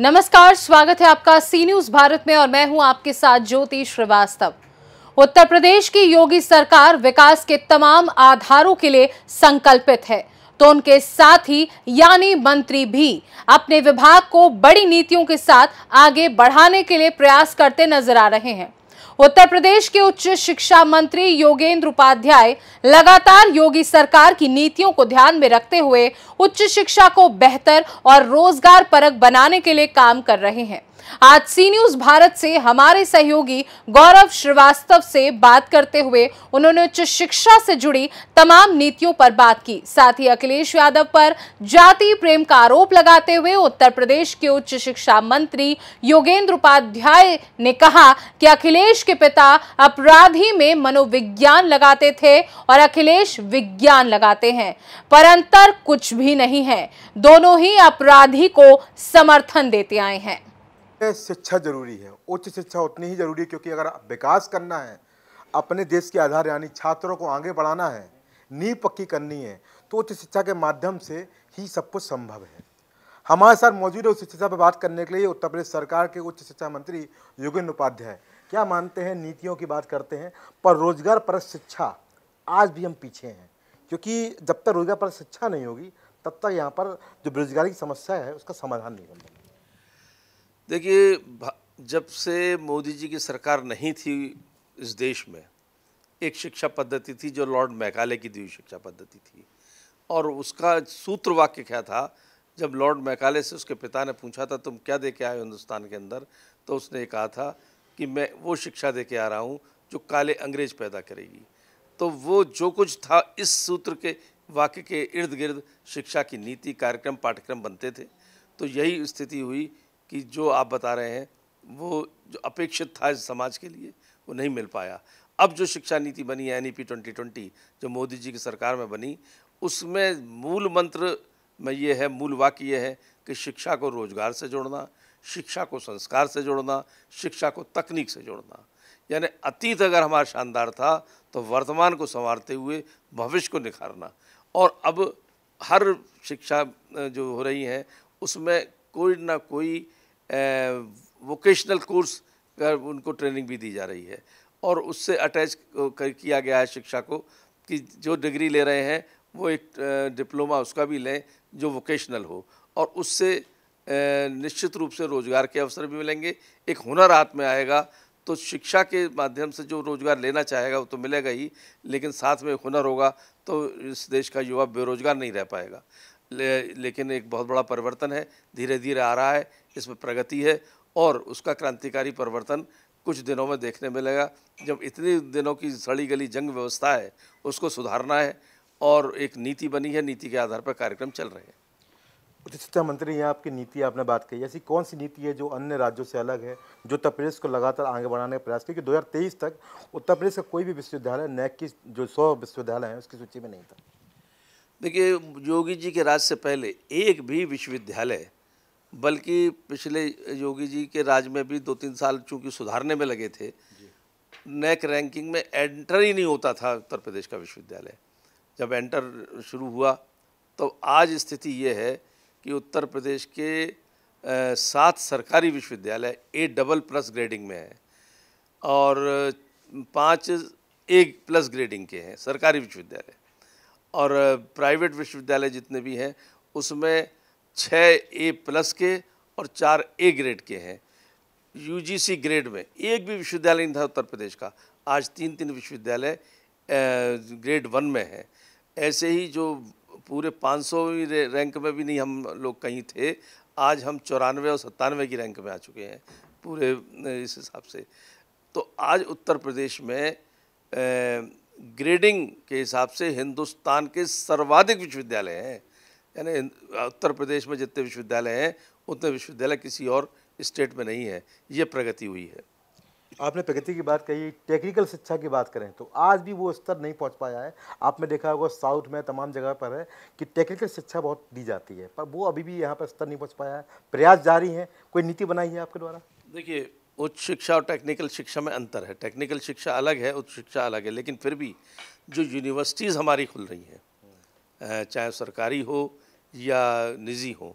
नमस्कार स्वागत है आपका सी न्यूज भारत में और मैं हूं आपके साथ ज्योति श्रीवास्तव उत्तर प्रदेश की योगी सरकार विकास के तमाम आधारों के लिए संकल्पित है तो उनके साथ ही यानी मंत्री भी अपने विभाग को बड़ी नीतियों के साथ आगे बढ़ाने के लिए प्रयास करते नजर आ रहे हैं उत्तर प्रदेश के उच्च शिक्षा मंत्री योगेंद्र उपाध्याय लगातार योगी सरकार की नीतियों को ध्यान में रखते हुए उच्च शिक्षा को बेहतर और रोजगार परक बनाने के लिए काम कर रहे हैं आज सी न्यूज भारत से हमारे सहयोगी गौरव श्रीवास्तव से बात करते हुए उन्होंने उच्च शिक्षा से जुड़ी तमाम नीतियों पर बात की साथ ही अखिलेश यादव पर जाति प्रेम का आरोप लगाते हुए उत्तर प्रदेश के उच्च शिक्षा मंत्री योगेंद्र उपाध्याय ने कहा कि अखिलेश के पिता अपराधी में मनोविज्ञान लगाते थे और अखिलेश विज्ञान लगाते हैं पर अंतर कुछ भी नहीं है दोनों ही अपराधी को समर्थन देते आए हैं शिक्षा जरूरी है उच्च शिक्षा उतनी ही जरूरी है क्योंकि अगर विकास करना है अपने देश के आधार यानी छात्रों को आगे बढ़ाना है नींव पक्की करनी है तो उच्च शिक्षा के माध्यम से ही सब कुछ संभव है हमारे साथ मौजूद है उच्च शिक्षा पर बात करने के लिए उत्तर प्रदेश सरकार के उच्च शिक्षा मंत्री योगेंद्र उपाध्याय क्या मानते हैं नीतियों की बात करते हैं पर रोजगार पर शिक्षा आज भी हम पीछे हैं क्योंकि जब तक रोजगार पर शिक्षा नहीं होगी तब तक यहाँ पर जो बेरोजगारी की समस्या है उसका समाधान नहीं होगा देखिए जब से मोदी जी की सरकार नहीं थी इस देश में एक शिक्षा पद्धति थी जो लॉर्ड मैकाले की दी हुई शिक्षा पद्धति थी और उसका सूत्र वाक्य क्या था जब लॉर्ड मैकाले से उसके पिता ने पूछा था तुम क्या दे के आए हिंदुस्तान के अंदर तो उसने कहा था कि मैं वो शिक्षा दे के आ रहा हूँ जो काले अंग्रेज पैदा करेगी तो वो जो कुछ था इस सूत्र के वाक्य के इर्द गिर्द शिक्षा की नीति कार्यक्रम पाठ्यक्रम बनते थे तो यही स्थिति हुई कि जो आप बता रहे हैं वो जो अपेक्षित था इस समाज के लिए वो नहीं मिल पाया अब जो शिक्षा नीति बनी है N E P twenty twenty जो मोदी जी की सरकार में बनी उसमें मूल मंत्र में ये है मूल वाक्य ये है कि शिक्षा को रोजगार से जोड़ना शिक्षा को संस्कार से जोड़ना शिक्षा को तकनीक से जोड़ना यानी अतीत अगर हमारा शानदार था तो वर्तमान को संवारते हुए भविष्य को निखारना और अब हर शिक्षा जो हो रही है उसमें कोई ना कोई वोकेशनल कोर्स कर उनको ट्रेनिंग भी दी जा रही है और उससे अटैच कर किया गया है शिक्षा को कि जो डिग्री ले रहे हैं वो एक डिप्लोमा उसका भी लें जो वोकेशनल हो और उससे निश्चित रूप से रोज़गार के अवसर भी मिलेंगे एक हुनर हाथ में आएगा तो शिक्षा के माध्यम से जो रोज़गार लेना चाहेगा वो तो मिलेगा ही लेकिन साथ में हुनर होगा तो इस देश का युवा बेरोज़गार नहीं रह पाएगा ले, लेकिन एक बहुत बड़ा परिवर्तन है धीरे धीरे आ रहा है इसमें प्रगति है और उसका क्रांतिकारी परिवर्तन कुछ दिनों में देखने मिलेगा जब इतने दिनों की सड़ी गली जंग व्यवस्था है उसको सुधारना है और एक नीति बनी है नीति के आधार पर कार्यक्रम चल रहे हैं उच्च शिक्षा मंत्री यहाँ आपकी नीति आपने बात कही ऐसी कौन सी नीति है जो अन्य राज्यों से अलग है जो उत्तर प्रदेश को लगातार आगे बढ़ाने का प्रयास किया कि दो तक उत्तर प्रदेश का कोई भी विश्वविद्यालय नैक की जो सौ विश्वविद्यालय है उसकी सूची में नहीं था देखिए योगी जी के राज से पहले एक भी विश्वविद्यालय बल्कि पिछले योगी जी के राज में भी दो तीन साल चूंकि सुधारने में लगे थे नेक रैंकिंग में एंटर ही नहीं होता था उत्तर प्रदेश का विश्वविद्यालय जब एंटर शुरू हुआ तो आज स्थिति ये है कि उत्तर प्रदेश के सात सरकारी विश्वविद्यालय ए डबल प्लस ग्रेडिंग में है और पाँच ए प्लस ग्रेडिंग के हैं सरकारी विश्वविद्यालय और प्राइवेट विश्वविद्यालय जितने भी हैं उसमें छः ए प्लस के और चार ए ग्रेड के हैं यूजीसी ग्रेड में एक भी विश्वविद्यालय नहीं था उत्तर प्रदेश का आज तीन तीन विश्वविद्यालय ग्रेड वन में है ऐसे ही जो पूरे पाँच रैंक में भी नहीं हम लोग कहीं थे आज हम चौरानवे और सत्तानवे की रैंक में आ चुके हैं पूरे इस हिसाब से तो आज उत्तर प्रदेश में ग्रेडिंग के हिसाब से हिंदुस्तान के सर्वाधिक विश्वविद्यालय हैं यानी उत्तर प्रदेश में जितने विश्वविद्यालय हैं उतने विश्वविद्यालय किसी और स्टेट में नहीं है ये प्रगति हुई है आपने प्रगति की बात कही टेक्निकल शिक्षा की बात करें तो आज भी वो स्तर नहीं पहुंच पाया है आपने देखा होगा साउथ में तमाम जगह पर है कि टेक्निकल शिक्षा बहुत दी जाती है पर वो अभी भी यहाँ पर स्तर नहीं पहुँच पाया है प्रयास जारी हैं कोई नीति बनाई है आपके द्वारा देखिए उच्च शिक्षा और टेक्निकल शिक्षा में अंतर है टेक्निकल शिक्षा अलग है उच्च शिक्षा अलग है लेकिन फिर भी जो यूनिवर्सिटीज़ हमारी खुल रही हैं चाहे सरकारी हो या निजी हो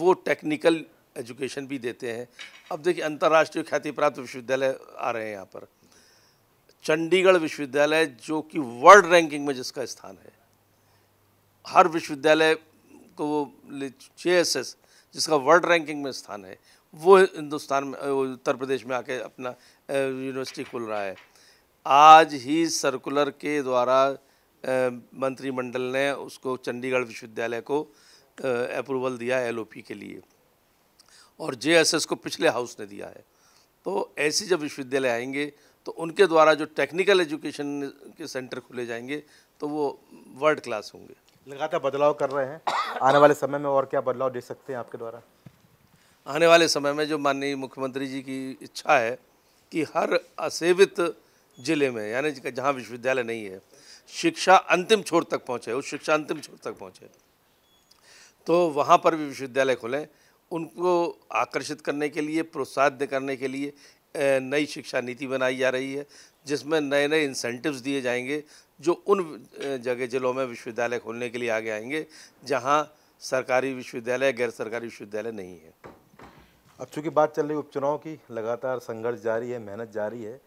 वो टेक्निकल एजुकेशन भी देते हैं अब देखिए अंतर्राष्ट्रीय ख्याति प्राप्त विश्वविद्यालय आ रहे हैं यहाँ पर चंडीगढ़ विश्वविद्यालय जो कि वर्ल्ड रैंकिंग में जिसका स्थान है हर विश्वविद्यालय को वो जे एस एस जिसका वर्ल्ड रैंकिंग में स्थान है वो हिंदुस्तान में उत्तर प्रदेश में आके अपना यूनिवर्सिटी खोल रहा है आज ही सर्कुलर के द्वारा मंत्रिमंडल ने उसको चंडीगढ़ विश्वविद्यालय को अप्रूवल दिया एलओपी के लिए और जेएसएस को पिछले हाउस ने दिया है तो ऐसे जब विश्वविद्यालय आएंगे तो उनके द्वारा जो टेक्निकल एजुकेशन के सेंटर खुले जाएंगे तो वो वर्ल्ड क्लास होंगे लगातार बदलाव कर रहे हैं आने वाले समय में और क्या बदलाव दे सकते हैं आपके द्वारा आने वाले समय में जो माननीय मुख्यमंत्री जी की इच्छा है कि हर असेवित ज़िले में यानी जहाँ विश्वविद्यालय नहीं है शिक्षा अंतिम छोर तक पहुँचे उस शिक्षा अंतिम छोर तक पहुँचे तो वहाँ पर भी विश्वविद्यालय खोलें उनको आकर्षित करने के लिए प्रोत्साहित करने के लिए नई शिक्षा नीति बनाई जा रही है जिसमें नए नए इंसेंटिव्स दिए जाएंगे जो उन जगह ज़िलों में विश्वविद्यालय खोलने के लिए आगे आएंगे जहाँ सरकारी विश्वविद्यालय गैर सरकारी विश्वविद्यालय नहीं है अब चूँकि बात चल रही उपचुनाव की लगातार संघर्ष जारी है मेहनत जारी है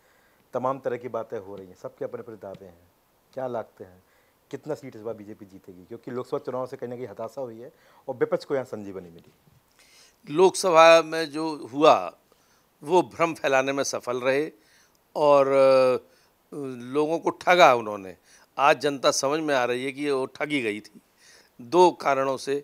तमाम तरह की बातें हो रही हैं सबके अपने अपने दावे हैं क्या लागते हैं कितना सीट इस बार बीजेपी जीतेगी क्योंकि लोकसभा चुनाव से कहीं ना कहीं हताशा हुई है और विपक्ष को यहाँ संजीवनी मिली लोकसभा में जो हुआ वो भ्रम फैलाने में सफल रहे और लोगों को ठगा उन्होंने आज जनता समझ में आ रही है कि वो ठगी गई थी दो कारणों से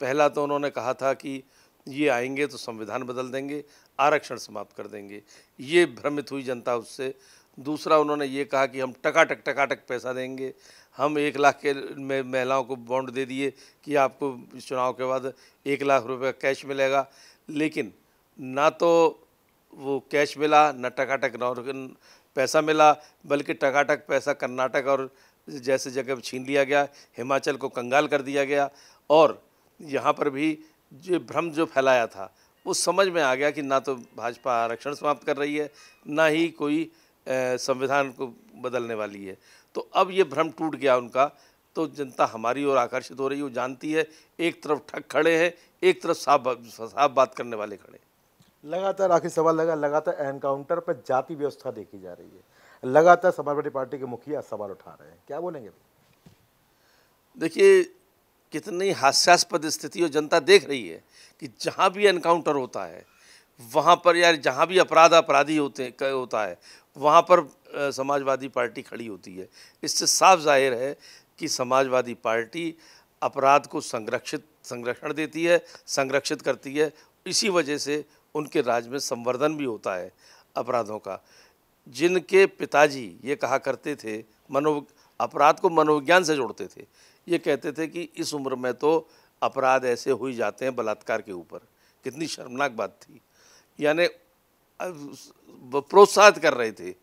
पहला तो उन्होंने कहा था कि ये आएंगे तो संविधान बदल देंगे आरक्षण समाप्त कर देंगे ये भ्रमित हुई जनता उससे दूसरा उन्होंने ये कहा कि हम टकाटक टकाटक पैसा देंगे हम एक लाख के में महिलाओं को बॉन्ड दे दिए कि आपको चुनाव के बाद एक लाख रुपए कैश मिलेगा लेकिन ना तो वो कैश मिला ना टकाटक पैसा मिला बल्कि टकाटक पैसा कर्नाटक और जैसे जगह छीन लिया गया हिमाचल को कंगाल कर दिया गया और यहाँ पर भी जो भ्रम जो फैलाया था वो समझ में आ गया कि ना तो भाजपा आरक्षण समाप्त कर रही है ना ही कोई संविधान को बदलने वाली है तो अब ये भ्रम टूट गया उनका तो जनता हमारी ओर आकर्षित हो रही है वो जानती है एक तरफ ठग खड़े हैं एक तरफ साफ साफ बात करने वाले खड़े लगातार आखिरी सवाल लगा लगातार एनकाउंटर पर जाति व्यवस्था देखी जा रही है लगातार समाजवादी पार्टी के मुखिया सवाल उठा रहे हैं क्या बोलेंगे देखिए कितनी हास्यास्पद और जनता देख रही है कि जहाँ भी एनकाउंटर होता है वहाँ पर यार जहाँ भी अपराध अपराधी होते होता है वहाँ पर समाजवादी पार्टी खड़ी होती है इससे साफ जाहिर है कि समाजवादी पार्टी अपराध को संरक्षित संरक्षण देती है संरक्षित करती है इसी वजह से उनके राज्य में संवर्धन भी होता है अपराधों का जिनके पिताजी ये कहा करते थे मनो अपराध को मनोविज्ञान से जोड़ते थे ये कहते थे कि इस उम्र में तो अपराध ऐसे हो ही जाते हैं बलात्कार के ऊपर कितनी शर्मनाक बात थी यानी प्रोत्साहित कर रहे थे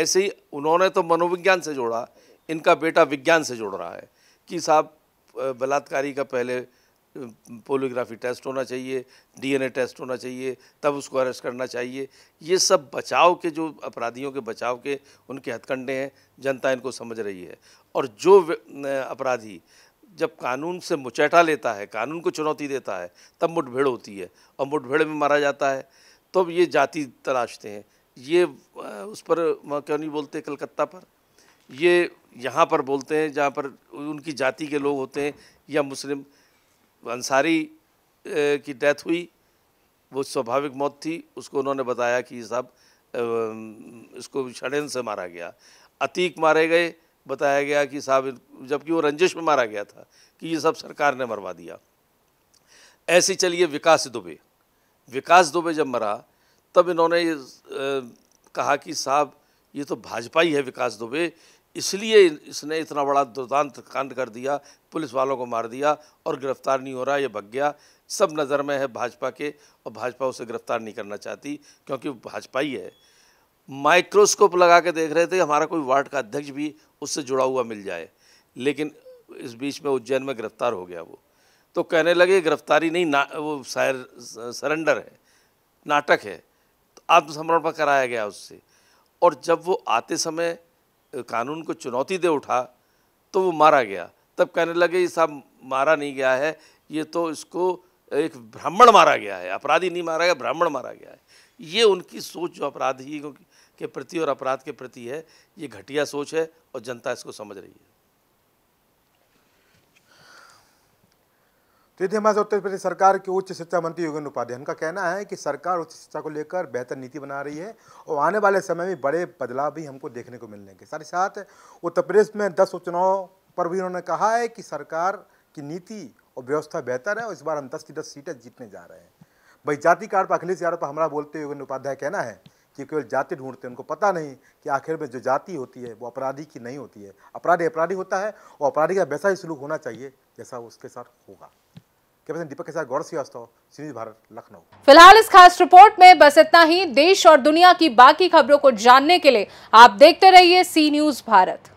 ऐसे ही उन्होंने तो मनोविज्ञान से जोड़ा इनका बेटा विज्ञान से जोड़ रहा है कि साहब बलात्कारी का पहले पोलियोग्राफी टेस्ट होना चाहिए डीएनए टेस्ट होना चाहिए तब उसको अरेस्ट करना चाहिए ये सब बचाव के जो अपराधियों के बचाव के उनके हथकंडे हैं जनता इनको समझ रही है और जो अपराधी जब कानून से मुचैटा लेता है कानून को चुनौती देता है तब मुठभेड़ होती है और मुठभेड़ में मारा जाता है तब तो ये जाति तलाशते हैं ये उस पर क्यों नहीं बोलते कलकत्ता पर ये यहाँ पर बोलते हैं जहाँ पर उनकी जाति के लोग होते हैं या मुस्लिम अंसारी की डेथ हुई वो स्वाभाविक मौत थी उसको उन्होंने बताया कि साहब इसको षडयंत्र से मारा गया अतीक मारे गए बताया गया कि साहब जबकि वो रंजिश में मारा गया था कि ये सब सरकार ने मरवा दिया ऐसे चलिए विकास दुबे विकास दुबे जब मरा तब इन्होंने कहा कि साहब ये तो भाजपा ही है विकास दुबे इसलिए इसने इतना बड़ा दुर्दांत कांड कर दिया पुलिस वालों को मार दिया और गिरफ्तार नहीं हो रहा ये भग गया सब नज़र में है भाजपा के और भाजपा उसे गिरफ्तार नहीं करना चाहती क्योंकि भाजपा ही है माइक्रोस्कोप लगा के देख रहे थे हमारा कोई वार्ड का अध्यक्ष भी उससे जुड़ा हुआ मिल जाए लेकिन इस बीच में उज्जैन में गिरफ्तार हो गया वो तो कहने लगे गिरफ्तारी नहीं ना वो सर, सरेंडर है नाटक है तो आत्मसमर्पण कराया गया उससे और जब वो आते समय कानून को चुनौती दे उठा तो वो मारा गया तब कहने लगे ये साहब मारा नहीं गया है ये तो इसको एक ब्राह्मण मारा गया है अपराधी नहीं मारा गया ब्राह्मण मारा गया है ये उनकी सोच जो अपराधियों के प्रति और अपराध के प्रति है ये घटिया सोच है और जनता इसको समझ रही है तृतीय हमारे उत्तर प्रदेश सरकार के उच्च शिक्षा मंत्री योगेंद्र उपाध्याय उनका कहना है कि सरकार उच्च शिक्षा को लेकर बेहतर नीति बना रही है और आने वाले समय में बड़े बदलाव भी हमको देखने को मिलेंगे साथ ही साथ उत्तर प्रदेश में दस उपचुनाव पर भी उन्होंने कहा है कि सरकार की नीति और व्यवस्था बेहतर है और इस बार हम दस की दस सीटें जीतने जा रहे हैं भाई जाति कार्ड पर अखिलेश यादव पर हमारा बोलते हुए योगेंद्र उपाध्याय कहना है कि केवल जाति ढूंढते हैं उनको पता नहीं कि आखिर में जो जाति होती है वो अपराधी की नहीं होती है अपराधी अपराधी होता है और अपराधी का वैसा ही सलूक होना चाहिए जैसा उसके साथ होगा कैप्टन दीपक के साथ गौर श्रीवास्तव तो सीरीज भारत लखनऊ फिलहाल इस खास रिपोर्ट में बस इतना ही देश और दुनिया की बाकी खबरों को जानने के लिए आप देखते रहिए सी न्यूज भारत